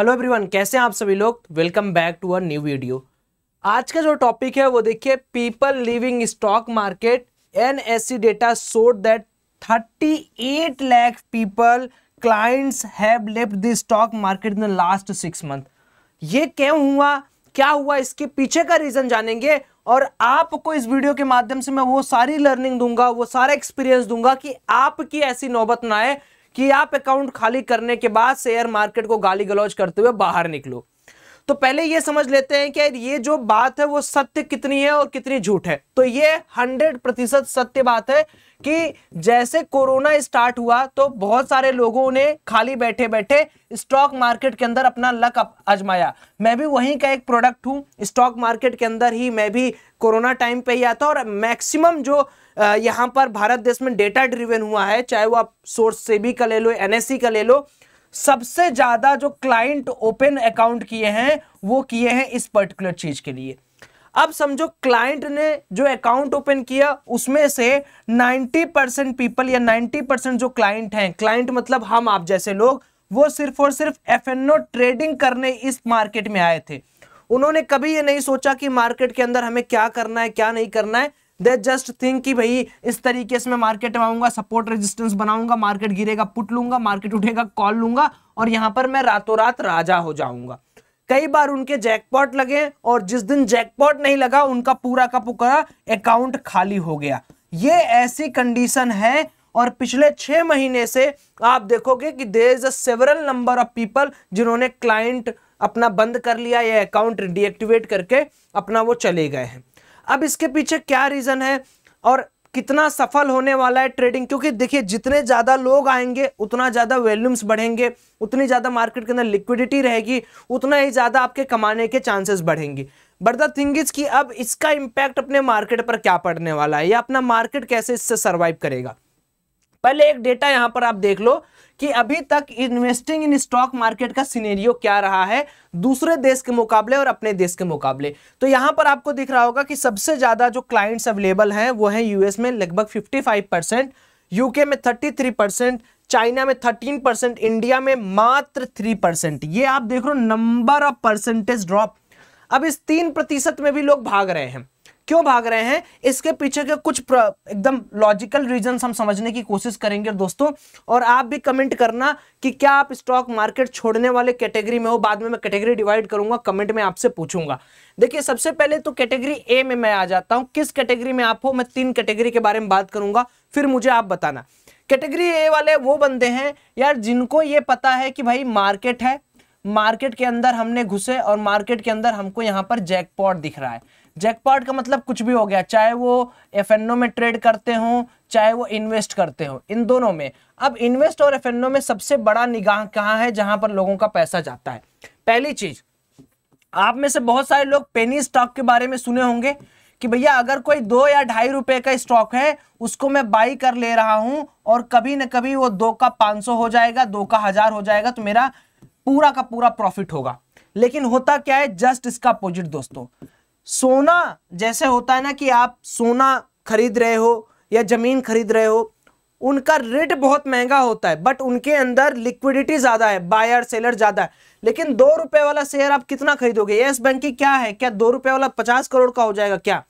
hello everyone कैसे हैं आप सभी लोग welcome back to our new video आज का जो टॉपिक है वो देखिए people leaving stock market NSC data showed that 38 lakh people clients have left the stock market in the last six month ये क्यों हुआ क्या हुआ इसके पीछे का रीजन जानेंगे और आपको इस वीडियो के माध्यम से मैं वो सारी लर्निंग दूंगा वो सारा एक्सपीरियंस दूंगा कि आपकी ऐसी नौबत ना आए कि आप अकाउंट खाली करने के बाद शेयर मार्केट को गाली गलौज करते हुए बाहर निकलो तो पहले ये समझ लेते हैं कि ये जो बात है वो सत्य कितनी है और कितनी झूठ है तो ये हंड्रेड प्रतिशत सत्य बात है कि जैसे कोरोना स्टार्ट हुआ तो बहुत सारे लोगों ने खाली बैठे बैठे स्टॉक मार्केट के अंदर अपना लक आजमाया मैं भी वहीं का एक प्रोडक्ट हूँ स्टॉक मार्केट के अंदर ही मैं भी कोरोना टाइम पे ही आता और मैक्सिमम जो यहाँ पर भारत देश में डेटा ड्रिवेन हुआ है चाहे वो आप सोर्स से भी का ले लो एनएससी e का ले लो सबसे ज्यादा जो क्लाइंट ओपन अकाउंट किए हैं वो किए हैं इस पर्टिकुलर चीज के लिए अब समझो क्लाइंट ने जो अकाउंट ओपन किया उसमें से 90 परसेंट पीपल या 90 परसेंट जो क्लाइंट हैं क्लाइंट मतलब हम आप जैसे लोग वो सिर्फ और सिर्फ एफ ट्रेडिंग करने इस मार्केट में आए थे उन्होंने कभी ये नहीं सोचा कि मार्केट के अंदर हमें क्या करना है क्या नहीं करना है दे जस्ट थिंक कि भाई इस तरीके से मैं मार्केट में आऊंगा सपोर्ट रेजिस्टेंस बनाऊंगा मार्केट गिरेगा पुट लूंगा मार्केट उठेगा कॉल लूंगा और यहाँ पर मैं रातों रात राजा हो जाऊंगा कई बार उनके जैकपॉट लगे और जिस दिन जैकपॉट नहीं लगा उनका पूरा का पूरा अकाउंट खाली हो गया ये ऐसी कंडीशन है और पिछले छह महीने से आप देखोगे कि there is a several number of people जिन्होंने क्लाइंट अपना बंद कर लिया या अकाउंट डीएक्टिवेट करके अपना वो चले गए हैं अब इसके पीछे क्या रीज़न है और कितना सफल होने वाला है ट्रेडिंग क्योंकि देखिए जितने ज़्यादा लोग आएंगे उतना ज़्यादा वॉल्यूम्स बढ़ेंगे उतनी ज़्यादा मार्केट के अंदर लिक्विडिटी रहेगी उतना ही ज़्यादा आपके कमाने के चांसेस बढ़ेंगे बट द थिंग इज कि अब इसका इम्पैक्ट अपने मार्केट पर क्या पड़ने वाला है या अपना मार्केट कैसे इससे सर्वाइव करेगा पहले एक डेटा यहां पर आप देख लो कि अभी तक इन्वेस्टिंग इन स्टॉक मार्केट का सिनेरियो क्या रहा है दूसरे देश के मुकाबले और अपने देश के मुकाबले तो यहां पर आपको दिख रहा होगा कि सबसे ज्यादा जो क्लाइंट्स अवेलेबल हैं वो है यूएस में लगभग 55 परसेंट यूके में 33 परसेंट चाइना में 13 परसेंट इंडिया में मात्र 3 परसेंट ये आप देख रहे हो नंबर ऑफ परसेंटेज ड्रॉप अब इस तीन प्रतिशत में भी लोग भाग रहे हैं क्यों भाग रहे हैं इसके पीछे के कुछ एकदम लॉजिकल रीजन हम समझने की कोशिश करेंगे दोस्तों और आप भी कमेंट करना कि क्या आप स्टॉक मार्केट छोड़ने वाले कैटेगरी में हो बाद में मैं कैटेगरी डिवाइड करूंगा कमेंट में आपसे पूछूंगा देखिए सबसे पहले तो कैटेगरी ए में मैं आ जाता हूं किस कैटेगरी में आप हो मैं तीन कैटेगरी के बारे में बात करूंगा फिर मुझे आप बताना कैटेगरी ए वाले वो बंदे हैं यार जिनको ये पता है कि भाई मार्केट है मार्केट के अंदर हमने घुसे और मार्केट के अंदर हमको यहाँ पर जैकपॉट दिख रहा है जैकपॉट का मतलब कुछ भी हो गया चाहे वो एफ में ट्रेड करते हो चाहे वो इन्वेस्ट करते हो इन दोनों में अब इन्वेस्ट और एफ में सबसे बड़ा निगाह कहाँ है जहां पर लोगों का पैसा जाता है पहली चीज आप में से बहुत सारे लोग पेनी स्टॉक के बारे में सुने होंगे कि भैया अगर कोई दो या ढाई रुपए का स्टॉक है उसको मैं बाई कर ले रहा हूं और कभी ना कभी वो दो का पांच सौ हो जाएगा दो का हजार हो जाएगा तो मेरा पूरा का पूरा प्रॉफिट होगा लेकिन होता क्या है जस्ट इसका अपोजिट दोस्तों सोना जैसे होता है ना कि आप सोना खरीद रहे हो या ज़मीन खरीद रहे हो उनका रेट बहुत महंगा होता है बट उनके अंदर लिक्विडिटी ज़्यादा है बायर सेलर ज़्यादा है लेकिन दो रुपए वाला शेयर आप कितना खरीदोगे येस बैंक की क्या है क्या दो रुपए वाला पचास करोड़ का हो जाएगा क्या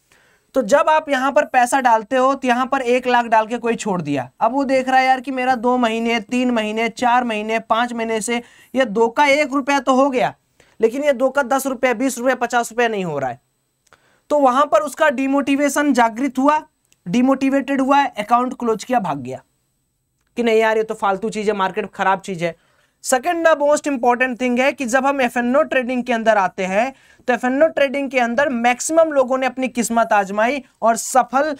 तो जब आप यहाँ पर पैसा डालते हो तो यहाँ पर एक लाख डाल के कोई छोड़ दिया अब वो देख रहा है यार कि मेरा दो महीने तीन महीने चार महीने पांच महीने से यह दो का एक रुपया तो हो गया लेकिन यह दो का दस रुपया बीस रुपया पचास रुपया नहीं हो रहा है तो वहां पर उसका डिमोटिवेशन जागृत हुआ डिमोटिवेटेड हुआ अकाउंट क्लोज किया भाग गया कि नहीं यार ये तो फालतू चीज है मार्केट खराब चीज है second the most important thing है कि जब हम एफ ट्रेडिंग के अंदर आते हैं तो एफ ट्रेडिंग के अंदर मैक्सिमम लोगों ने अपनी किस्मत आजमाई और सफल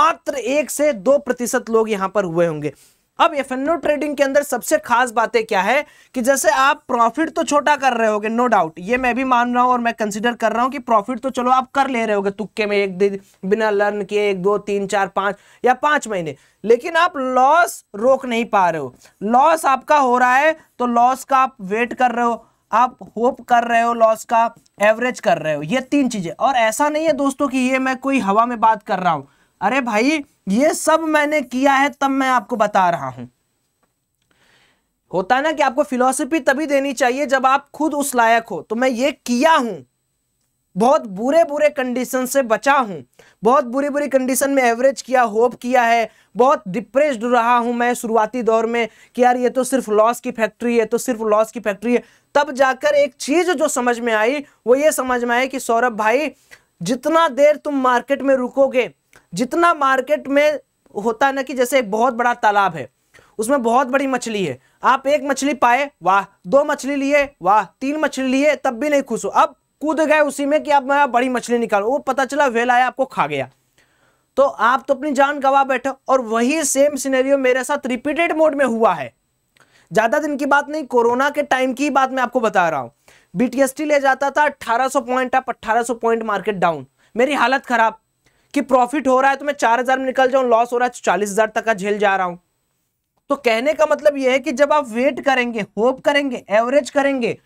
मात्र एक से दो प्रतिशत लोग यहां पर हुए होंगे अब एफ ट्रेडिंग के अंदर सबसे खास बातें क्या है कि जैसे आप प्रॉफिट तो छोटा कर रहे होगे नो डाउट ये मैं भी मान रहा हूँ और मैं कंसिडर कर रहा हूँ कि प्रॉफिट तो चलो आप कर ले रहे होगे तुक्के में एक दिन बिना लर्न किए एक दो तीन चार पाँच या पाँच महीने लेकिन आप लॉस रोक नहीं पा रहे हो लॉस आपका हो रहा है तो लॉस का आप वेट कर रहे हो आप होप कर रहे हो लॉस का एवरेज कर रहे हो ये तीन चीज़ें और ऐसा नहीं है दोस्तों कि ये मैं कोई हवा में बात कर रहा हूँ अरे भाई ये सब मैंने किया है तब मैं आपको बता रहा हूं होता है ना कि आपको फिलॉसफी तभी देनी चाहिए जब आप खुद उस लायक हो तो मैं ये किया हूं बहुत बुरे बुरे कंडीशन से बचा हूं बहुत बुरी बुरी कंडीशन में एवरेज किया होप किया है बहुत डिप्रेस्ड रहा हूं मैं शुरुआती दौर में कि यार ये तो सिर्फ लॉस की फैक्ट्री है तो सिर्फ लॉस की फैक्ट्री है तब जाकर एक चीज़ जो समझ में आई वो ये समझ में आई कि सौरभ भाई जितना देर तुम मार्केट में रुकोगे जितना मार्केट में होता है ना कि जैसे एक बहुत बड़ा तालाब है उसमें बहुत बड़ी मछली है आप एक मछली पाए वाह दो मछली लिए वाह तीन मछली लिए तब भी नहीं खुश हो अब कूद गए उसी में कि अब मैं बड़ी मछली निकालू वो पता चला वेल आया आपको खा गया तो आप तो अपनी जान गवा बैठे और वही सेम सिनेरियो मेरे साथ रिपीटेड मोड में हुआ है ज़्यादा दिन की बात नहीं कोरोना के टाइम की बात मैं आपको बता रहा हूँ बीटीएसटी ले जाता था 1800 point up 1800 point market down मेरी हालत खराब कि प्रॉफिट हो रहा है तो मैं चार हजार में निकल जाऊं लॉस हो रहा है तो चालीस हजार तक का झेल जा रहा हूं तो कहने का मतलब यह है कि जब आप वेट करेंगे होप करेंगे एवरेज करेंगे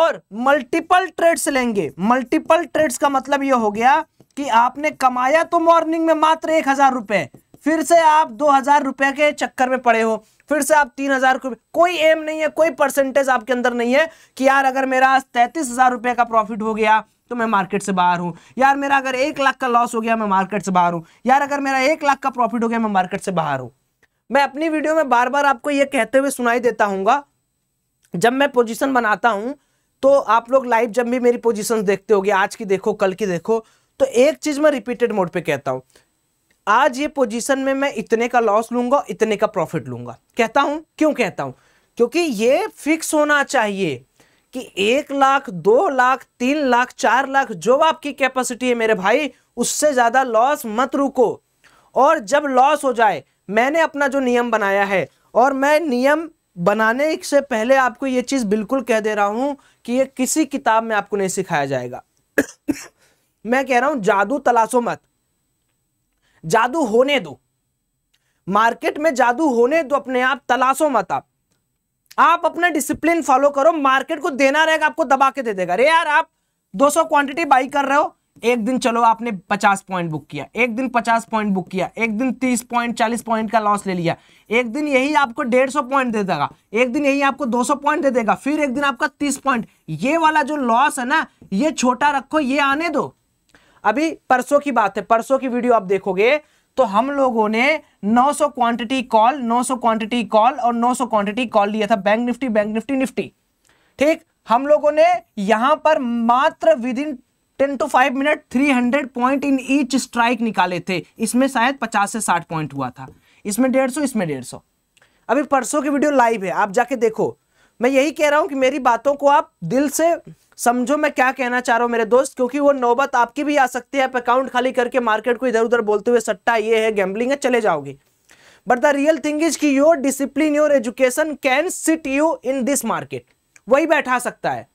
और मल्टीपल ट्रेड्स लेंगे मल्टीपल ट्रेड्स का मतलब यह हो गया कि आपने कमाया तो मॉर्निंग में मात्र एक हजार रुपए फिर से आप दो हजार रुपये के चक्कर में पड़े हो फिर से आप तीन हजार कोई एम नहीं है कोई परसेंटेज आपके अंदर नहीं है कि यार अगर मेरा तैतीस हजार रुपये का प्रॉफिट हो गया तो मैं मार्केट से बाहर हूँ यार मेरा अगर एक लाख का लॉस हो गया मैं मार्केट से बाहर हूँ यार अगर मेरा एक लाख का प्रॉफिट हो गया मैं मार्केट से बाहर हूं मैं अपनी वीडियो में बार बार आपको ये कहते हुए सुनाई देता हूँ जब मैं पोजिशन बनाता हूँ तो आप लोग लाइव जब भी मेरी पोजिशन देखते हो आज की देखो कल की देखो तो एक चीज मैं रिपीटेड मोड पे कहता हूँ आज ये पोजीशन में मैं इतने का लॉस लूंगा इतने का प्रॉफिट लूंगा कहता हूं क्यों कहता हूं क्योंकि ये फिक्स होना चाहिए कि एक लाख दो लाख तीन लाख चार लाख जो आपकी कैपेसिटी है मेरे भाई उससे ज़्यादा लॉस मत रुको और जब लॉस हो जाए मैंने अपना जो नियम बनाया है और मैं नियम बनाने से पहले आपको ये चीज़ बिल्कुल कह दे रहा हूं कि ये किसी किताब में आपको नहीं सिखाया जाएगा मैं कह रहा हूं जादू तलाशो मत जादू होने दो मार्केट में जादू होने दो अपने आप तलाशो मत आप आप अपना डिसिप्लिन फॉलो करो मार्केट को देना रहेगा आपको दबा के दे देगा अरे यार आप 200 क्वांटिटी बाई कर रहे हो एक दिन चलो आपने 50 पॉइंट बुक किया एक दिन 50 पॉइंट बुक किया एक दिन 30 पॉइंट 40 पॉइंट का लॉस ले लिया एक दिन यही आपको 150 पॉइंट दे देगा एक दिन यही आपको 200 पॉइंट दे देगा फिर एक दिन आपका 30 पॉइंट ये वाला जो लॉस है ना ये छोटा रखो ये आने दो अभी परसों की बात है परसों की वीडियो आप देखोगे तो हम लोगों ने 900 क्वांटिटी कॉल 900 क्वांटिटी कॉल और 900 क्वांटिटी कॉल लिया था बैंक निफ्टी बैंक निफ्टी निफ्टी ठीक हम लोगों ने यहां पर मात्र within ten to five minute three hundred point in each strike निकाले थे इसमें शायद पचास से साठ पॉइंट हुआ था इसमें डेढ़ इसमें डेढ़ अभी परसों की वीडियो लाइव है आप जाके देखो मैं यही कह रहा हूं कि मेरी बातों को आप दिल से समझो मैं क्या कहना चाह रहा हूँ मेरे दोस्त क्योंकि वो नौबत आपकी भी आ सकती है आप अकाउंट खाली करके मार्केट को इधर उधर बोलते हुए सट्टा ये है गैम्बलिंग है चले जाओगे but the real thing is कि your discipline your education can sit you in this market वही बैठा सकता है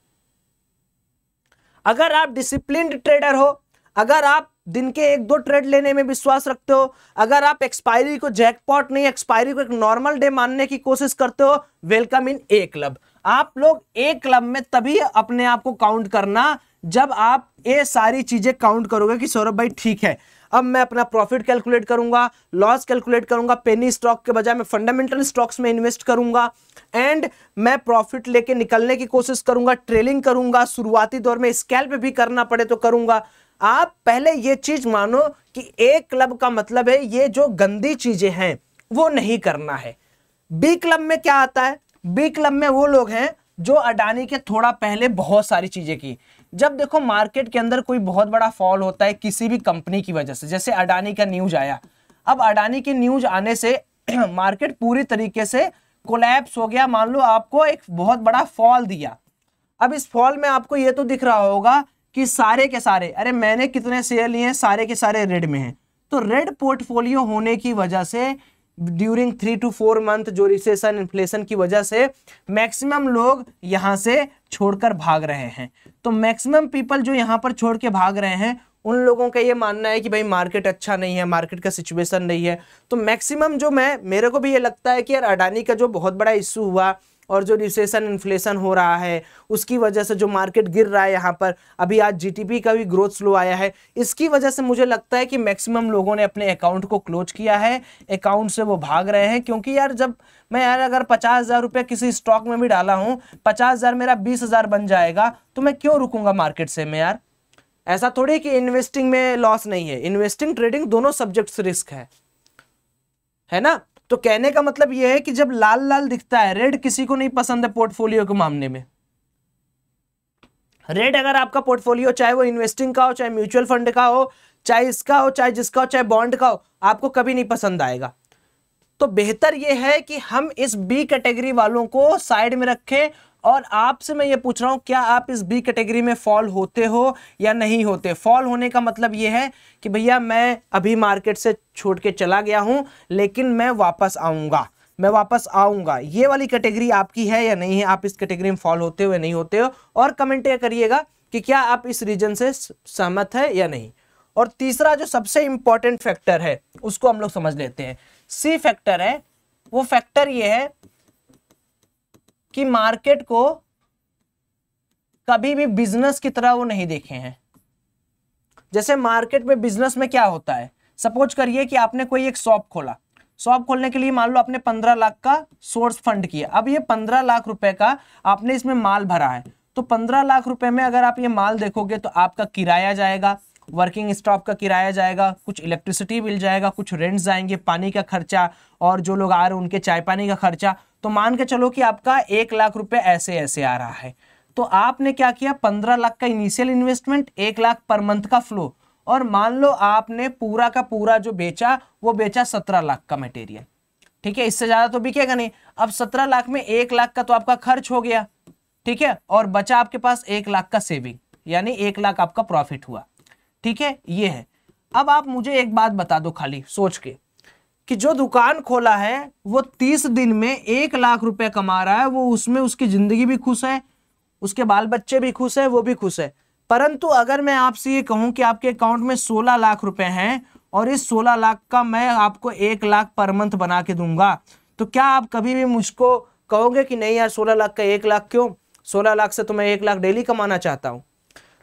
अगर आप डिसिप्लिन ट्रेडर हो अगर आप दिन के एक दो ट्रेड लेने में विश्वास रखते हो अगर आप एक्सपायरी को जैकपॉट नहीं एक्सपायरी को एक नॉर्मल डे मानने की कोशिश करते हो वेलकम इन ए क्लब आप लोग ए क्लब में तभी अपने आप को काउंट करना जब आप ये सारी चीजें काउंट करोगे कि सौरभ भाई ठीक है अब मैं अपना प्रॉफिट कैलकुलेट करूंगा लॉस कैलकुलेट करूंगा पेनी स्टॉक के बजाय मैं फंडामेंटल स्टॉक्स में इन्वेस्ट करूंगा एंड मैं प्रॉफिट लेके निकलने की कोशिश करूंगा ट्रेलिंग करूंगा शुरुआती दौर में स्कैल्प भी करना पड़े तो करूंगा आप पहले ये चीज मानो कि एक क्लब का मतलब है ये जो गंदी चीजें हैं वो नहीं करना है बी क्लब में क्या आता है बी क्लब में वो लोग हैं जो अडानी के थोड़ा पहले बहुत सारी चीज़ें की जब देखो मार्केट के अंदर कोई बहुत बड़ा फॉल होता है किसी भी कंपनी की वजह से जैसे अडानी का न्यूज आया अब अडानी की न्यूज आने से मार्केट पूरी तरीके से कोलैप्स हो गया मान लो आपको एक बहुत बड़ा फॉल दिया अब इस फॉल में आपको ये तो दिख रहा होगा कि सारे के सारे अरे मैंने कितने शेयर लिए हैं सारे के सारे रेड में हैं तो रेड पोर्टफोलियो होने की वजह से during three to four month जो रिसेशन इन्फ्लेशन की वजह से मैक्सिमम लोग यहाँ से छोड़कर भाग रहे हैं तो मैक्सिमम पीपल जो यहाँ पर छोड़ के भाग रहे हैं उन लोगों का ये मानना है कि भाई मार्केट अच्छा नहीं है मार्केट का सिचुएशन नहीं है तो मैक्सिमम जो मैं मेरे को भी ये लगता है कि यार अडानी का जो बहुत बड़ा इशू हुआ और जो रिसेशन इन्फ्लेशन हो रहा है उसकी वजह से जो मार्केट गिर रहा है यहाँ पर अभी आज जीटीपी का भी ग्रोथ स्लो आया है इसकी वजह से मुझे लगता है कि मैक्सिमम लोगों ने अपने अकाउंट को क्लोज किया है अकाउंट से वो भाग रहे हैं क्योंकि यार जब मैं यार अगर पचास हज़ार रुपया किसी स्टॉक में भी डाला हूँ पचास हज़ार मेरा बीस हज़ार बन जाएगा तो मैं क्यों रुकूंगा मार्केट से मैं यार ऐसा थोड़ी कि इन्वेस्टिंग में लॉस नहीं है इन्वेस्टिंग ट्रेडिंग दोनों सब्जेक्ट्स रिस्क है है ना तो कहने का मतलब यह है कि जब लाल लाल दिखता है रेड किसी को नहीं पसंद है पोर्टफोलियो के मामले में रेड अगर आपका पोर्टफोलियो चाहे वो इन्वेस्टिंग का हो चाहे म्यूचुअल फंड का हो चाहे इसका हो चाहे जिसका हो चाहे बॉन्ड का हो आपको कभी नहीं पसंद आएगा तो बेहतर यह है कि हम इस बी कैटेगरी वालों को साइड में रखें और आपसे मैं ये पूछ रहा हूँ क्या आप इस बी कैटेगरी में फॉल होते हो या नहीं होते फॉल होने का मतलब ये है कि भैया मैं अभी मार्केट से छोड़ के चला गया हूँ लेकिन मैं वापस आऊँगा मैं वापस आऊँगा ये वाली कैटेगरी आपकी है या नहीं है आप इस कैटेगरी में फॉल होते हो या नहीं होते हो और कमेंट करिएगा कि क्या आप इस रीजन से सहमत है या नहीं और तीसरा जो सबसे इंपॉर्टेंट फैक्टर है उसको हम लोग समझ लेते हैं सी फैक्टर है वो फैक्टर ये है कि मार्केट को कभी भी बिजनेस की तरह वो नहीं देखे हैं जैसे मार्केट में बिजनेस में क्या होता है सपोज करिए कि आपने कोई एक शॉप खोला शॉप खोलने के लिए मान लो आपने पंद्रह लाख का सोर्स फंड किया अब ये पंद्रह लाख रुपए का आपने इसमें माल भरा है तो पंद्रह लाख रुपए में अगर आप ये माल देखोगे तो आपका किराया जाएगा वर्किंग स्टॉप का किराया जाएगा कुछ इलेक्ट्रिसिटी बिल जाएगा कुछ रेंट्स जाएंगे पानी का खर्चा और जो लोग आ रहे हैं उनके चाय पानी का खर्चा तो मान के चलो कि आपका एक लाख रुपये ऐसे ऐसे आ रहा है तो आपने क्या किया पंद्रह लाख का इनिशियल इन्वेस्टमेंट एक लाख पर मंथ का फ्लो और मान लो आपने पूरा का पूरा जो बेचा वो बेचा सत्रह लाख का मटेरियल ठीक है इससे ज्यादा तो बिकेगा नहीं अब सत्रह लाख में एक लाख का तो आपका खर्च हो गया ठीक है और बचा आपके पास एक लाख का सेविंग यानी एक लाख आपका प्रॉफिट हुआ ठीक है ये है अब आप मुझे एक बात बता दो खाली सोच के कि जो दुकान खोला है वो तीस दिन में एक लाख रुपए कमा रहा है वो उसमें उसकी जिंदगी भी खुश है उसके बाल बच्चे भी खुश है वो भी खुश है परंतु अगर मैं आपसे ये कहूं कि आपके अकाउंट में सोलह लाख रुपए हैं और इस सोलह लाख का मैं आपको एक लाख पर मंथ बना के दूंगा तो क्या आप कभी भी मुझको कहोगे कि नहीं यार सोलह लाख का एक लाख क्यों सोलह लाख से तो मैं एक लाख डेली कमाना चाहता हूँ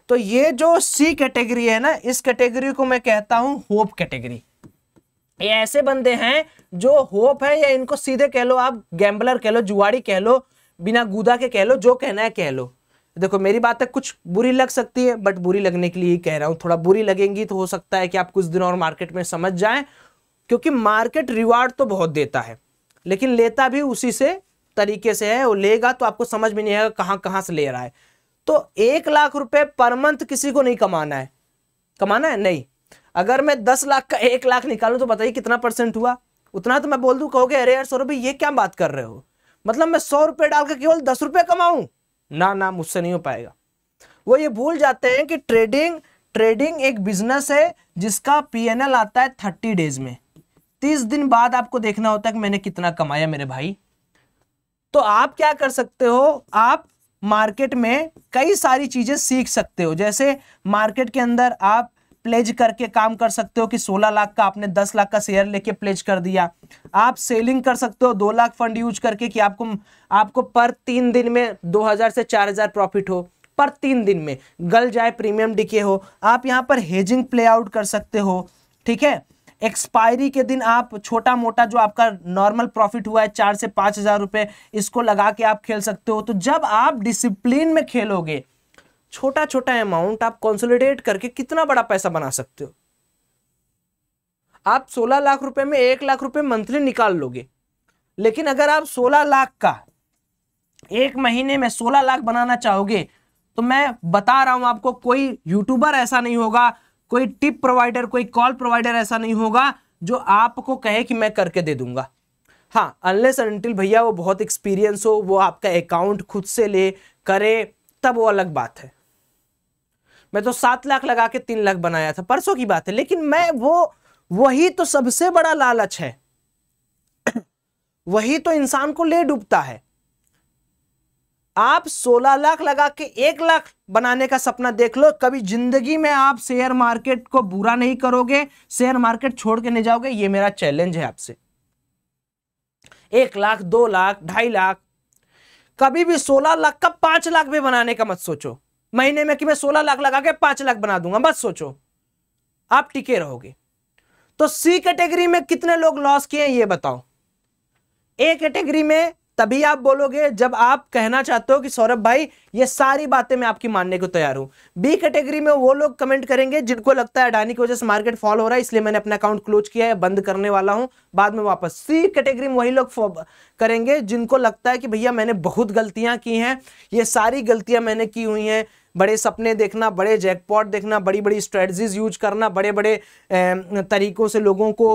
तो ये जो सी कैटेगरी है ना इस कैटेगरी को मैं कहता हूं होप कैटेगरी ये ऐसे बंदे हैं जो होप है या इनको सीधे कह लो आप गैम्बलर कह लो जुआड़ी कह लो बिना गुदा के कह लो जो कहना है कह लो देखो मेरी बात है कुछ बुरी लग सकती है बट बुरी लगने के लिए ही कह रहा हूँ थोड़ा बुरी लगेंगी तो हो सकता है कि आप कुछ दिन और मार्केट में समझ जाएं क्योंकि मार्केट रिवार्ड तो बहुत देता है लेकिन लेता भी उसी से तरीके से है वो लेगा तो आपको समझ में नहीं आएगा कहाँ कहाँ से ले रहा है तो एक लाख रुपए पर मंथ किसी को नहीं कमाना है कमाना है नहीं अगर मैं दस लाख का एक लाख निकालू तो बताइए कितना परसेंट हुआ उतना तो मैं बोल दू कहोगे अरे यार सौरभ ये क्या बात कर रहे हो मतलब मैं सौ रुपए डाल के केवल दस रुपए कमाऊं ना ना मुझसे नहीं हो पाएगा वो ये भूल जाते हैं कि ट्रेडिंग ट्रेडिंग एक बिजनेस है जिसका पीएनएल आता है थर्टी डेज में तीस दिन बाद आपको देखना होता है कि मैंने कितना कमाया मेरे भाई तो आप क्या कर सकते हो आप मार्केट में कई सारी चीज़ें सीख सकते हो जैसे मार्केट के अंदर आप प्लेज करके काम कर सकते हो कि 16 लाख का आपने 10 लाख का शेयर लेके प्लेज कर दिया आप सेलिंग कर सकते हो दो लाख फंड यूज करके कि आपको आपको पर तीन दिन में 2000 से 4000 प्रॉफिट हो पर तीन दिन में गल जाए प्रीमियम डिके हो आप यहाँ पर हेजिंग प्ले आउट कर सकते हो ठीक है एक्सपायरी के दिन आप छोटा मोटा जो आपका नॉर्मल प्रॉफिट हुआ है चार से पांच हज़ार रुपए इसको लगा के आप खेल सकते हो तो जब आप डिसिप्लिन में खेलोगे छोटा छोटा अमाउंट आप कंसोलिडेट करके कितना बड़ा पैसा बना सकते हो आप 16 लाख रुपए में एक लाख रुपए मंथली निकाल लोगे लेकिन अगर आप 16 लाख का एक महीने में 16 लाख बनाना चाहोगे तो मैं बता रहा हूं आपको कोई यूट्यूबर ऐसा नहीं होगा कोई टिप प्रोवाइडर कोई कॉल प्रोवाइडर ऐसा नहीं होगा जो आपको कहे कि मैं करके दे दूंगा हाँ अनलेस अनटिल भैया वो बहुत एक्सपीरियंस हो वो आपका अकाउंट खुद से ले करे तब वो अलग बात है मैं तो सात लाख लगा के तीन लाख बनाया था परसों की बात है लेकिन मैं वो वही तो सबसे बड़ा लालच है वही तो इंसान को ले डूबता है आप 16 लाख लगा के एक लाख बनाने का सपना देख लो कभी जिंदगी में आप शेयर मार्केट को बुरा नहीं करोगे शेयर मार्केट छोड़ के नहीं जाओगे ये मेरा चैलेंज है आपसे एक लाख दो लाख ढाई लाख कभी भी सोलह लाख का पांच लाख भी बनाने का मत सोचो महीने में कि मैं सोलह लाख लगा के पांच लाख बना दूंगा मत सोचो आप टिके रहोगे तो सी कैटेगरी में कितने लोग लॉस किए ये बताओ ए कैटेगरी में तभी आप बोलोगे जब आप कहना चाहते हो कि सौरभ भाई ये सारी बातें मैं आपकी मानने को तैयार हूं बी कैटेगरी में वो लोग कमेंट करेंगे जिनको लगता है अडानी की वजह से मार्केट फॉल हो रहा है इसलिए मैंने अपना अकाउंट क्लोज किया है बंद करने वाला हूं बाद में वापस सी कैटेगरी में वही लोग करेंगे जिनको लगता है कि भैया मैंने बहुत गलतियां की हैं ये सारी गलतियां मैंने की हुई हैं बड़े सपने देखना बड़े जैकपॉट देखना बड़ी बड़ी स्ट्रेटजीज यूज करना बड़े बड़े तरीकों से लोगों को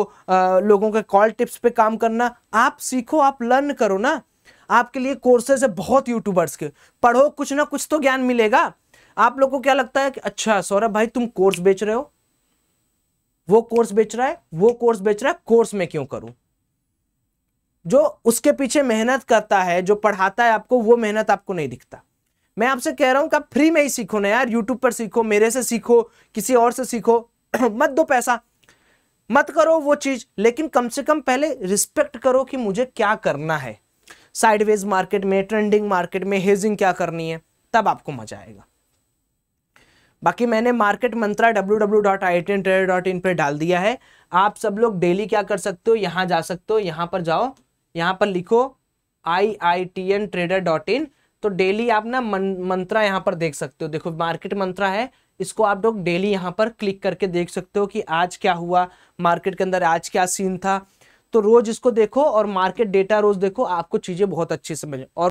लोगों के कॉल टिप्स पे काम करना आप सीखो आप लर्न करो ना आपके लिए कोर्सेज है बहुत यूट्यूबर्स के पढ़ो कुछ ना कुछ तो ज्ञान मिलेगा आप लोग को क्या लगता है कि अच्छा सौरभ भाई तुम कोर्स बेच रहे हो वो कोर्स बेच रहा है वो कोर्स बेच रहा है कोर्स में क्यों करूं जो उसके पीछे मेहनत करता है जो पढ़ाता है आपको वो मेहनत आपको नहीं दिखता मैं आपसे कह रहा हूं कि आप फ्री में ही सीखो ना यार यूट्यूब पर सीखो मेरे से सीखो किसी और से सीखो मत दो पैसा मत करो वो चीज लेकिन कम से कम पहले रिस्पेक्ट करो कि मुझे क्या करना है साइडवेज मार्केट में ट्रेंडिंग मार्केट में हेजिंग क्या करनी है तब आपको मजा आएगा बाकी मैंने market mantra W W dot I T trade dot in पर डाल दिया है आप सब लोग डेली क्या कर सकते हो यहाँ जा सकते हो यहाँ पर जाओ यहाँ पर लिखो I I T N trader dot in तो डेली आप ना मंत्रा यहाँ पर देख सकते हो देखो मार्केट मंत्रा है इसको आप लोग डेली यहाँ पर क्लिक करके देख सकते हो कि आज क्या हुआ मार्केट के अंदर आज क्या सीन था तो रोज इसको देखो और मार्केट डेटा रोज देखो आपको चीजें बहुत अच्छी समझ और